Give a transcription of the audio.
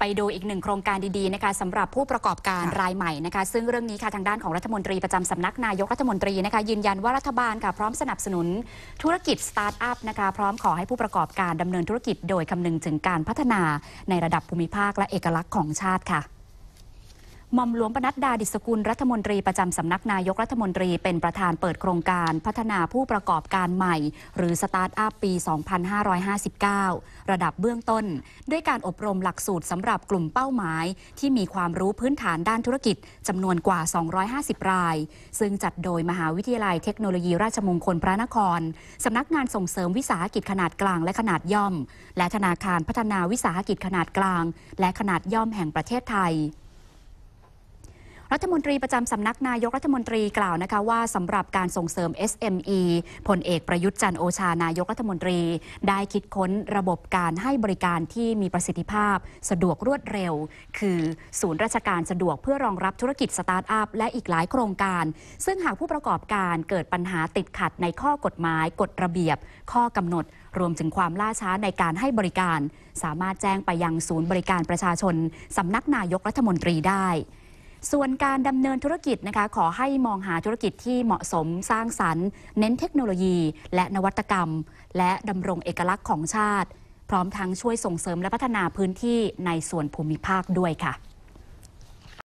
ไปดูอีกหนึ่งโครงการดีๆนะคะสำหรับผู้ประกอบการรายใหม่นะคะซึ่งเรื่องนี้ค่ะทางด้านของรัฐมนตรีประจำสำนักนายกรัฐมนตรีนะคะยืนยันว่ารัฐบาลค่ะพร้อมสนับสนุนธุรกิจสตาร์ทอัพนะคะพร้อมขอให้ผู้ประกอบการดำเนินธุรกิจโดยคำนึงถึงการพัฒนาในระดับภูมิภาคและเอกลักษณ์ของชาติค่ะมอมหลวงปนัดดาดิศกุลรัฐมนตรีประจำสำนักนายกรัฐมนตรี เป็นประธานเปิดโครงการพัฒนาผู้ประกอบการใหม่ หรือสตาร์ทอัพปี 2559 ระดับเบื้องต้น ด้วยการอบรมหลักสูตรสำหรับกลุ่มเป้าหมาย ที่มีความรู้พื้นฐานด้านธุรกิจจำนวนกว่า 250 ราย ซึ่งจัดโดยมหาวิทยาลัยเทคโนโลยีราชมงคลพระนครสำนักงานส่งเสริมวิสาหกิจขนาดกลางและขนาดย่อม และธนาคารพัฒนาวิสาหกิจขนาดกลาง และขนาดย่อมแห่งประเทศไทยรัฐมนตรีประจำสำนักนายกรัฐมนตรีกล่าวนะคะว่าสำหรับการส่งเสริม SME พลเอกประยุทธ์จันโอชานายกรัฐมนตรี ได้คิดค้นระบบการให้บริการที่มีประสิทธิภาพสะดวกรวดเร็ว คือศูนย์ราชการสะดวกเพื่อรองรับธุรกิจสตาร์ทอัพและอีกหลายโครงการ ซึ่งหากผู้ประกอบการเกิดปัญหาติดขัดในข้อกฎหมายกฎระเบียบ ข้อกำหนดรวมถึงความล่าช้าในการให้บริการ สามารถแจ้งไปยังศูนย์บริการประชาชนสำนักนายกรัฐมนตรีได้ส่วนการดำเนินธุรกิจนะคะ ขอให้มองหาธุรกิจที่เหมาะสมสร้างสรรค์เน้นเทคโนโลยีและนวัตกรรม และดำรงเอกลักษณ์ของชาติ พร้อมทั้งช่วยส่งเสริมและพัฒนาพื้นที่ในส่วนภูมิภาคด้วยค่ะ